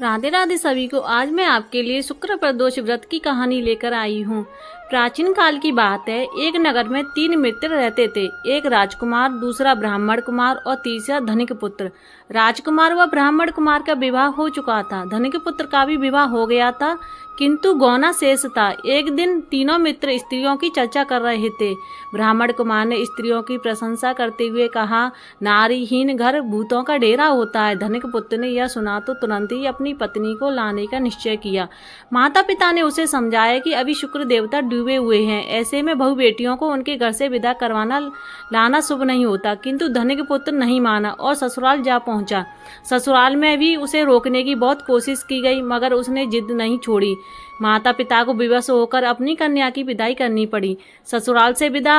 राधे राधे सभी को आज मैं आपके लिए शुक्र प्रदोष व्रत की कहानी लेकर आई हूँ प्राचीन काल की बात है एक नगर में तीन मित्र रहते थे एक राजकुमार दूसरा ब्राह्मण कुमार और तीसरा धनिक पुत्र राजकुमार व ब्राह्मण कुमार का विवाह हो चुका था धनिक पुत्र का भी विवाह हो गया था किंतु गौना शेष था एक दिन तीनों मित्र स्त्रियों की चर्चा कर रहे थे ब्राह्मण कुमार ने स्त्रियों की प्रशंसा करते हुए कहा नारीहीन घर भूतों का डेरा होता है धनिक पुत्र ने यह सुना तो तुरंत ही अपनी पत्नी को लाने का निश्चय किया माता पिता ने उसे समझाया कि अभी शुक्र देवता डूबे हुए हैं ऐसे में बहु बेटियों को उनके घर से विदा करवाना लाना शुभ नहीं होता किंतु धनिक पुत्र नहीं माना और ससुराल जा पहुंचा ससुराल में भी उसे रोकने की बहुत कोशिश की गई मगर उसने जिद नहीं छोड़ी माता पिता को विवश होकर अपनी कन्या की विदाई करनी पड़ी ससुराल से विदा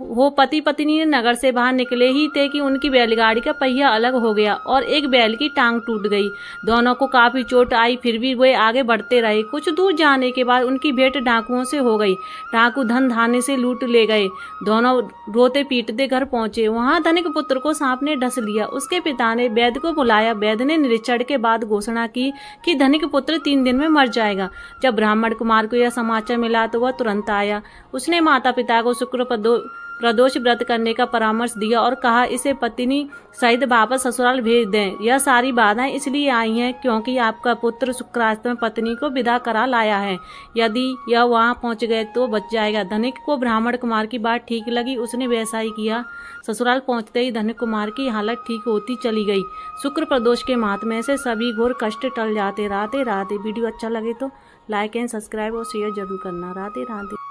हो पति पत्नी ने नगर से बाहर निकले ही थे कि उनकी बैलगाड़ी का पहिया अलग हो गया और एक बैल की टांग टूट गई दोनों को काफी चोट आई फिर भी वे आगे बढ़ते रहे कुछ दूर जाने के बाद उनकी भेंट डाकुओं से हो गई डाकू धन धाने से लूट ले गए दोनों रोते पीटते घर पहुंचे वहां धनिक पुत्र को सांप ने ढस लिया उसके पिता ने वैद को बुलाया वैद ने निरीक्षण के बाद घोषणा की कि धनिक पुत्र तीन दिन में मर जाएगा जब ब्राह्मण कुमार को यह समाचार मिला तो वह तुरंत आया उसने माता पिता को शुक्र प्रदोष व्रत करने का परामर्श दिया और कहा इसे पत्नी सहित वापस ससुराल भेज दें यह सारी बाधाएं इसलिए आई हैं क्योंकि आपका पुत्र शुक्रास्त में पत्नी को विदा करा लाया है यदि यह वहां पहुंच गए तो बच जाएगा धनिक को ब्राह्मण कुमार की बात ठीक लगी उसने वैसा ही किया ससुराल पहुंचते ही धनिक कुमार की हालत ठीक होती चली गई शुक्र प्रदोष के महात्मे से सभी घोर कष्ट टल जाते राते राते वीडियो अच्छा लगे तो लाइक एंड सब्सक्राइब और शेयर जरूर करना रहते राधे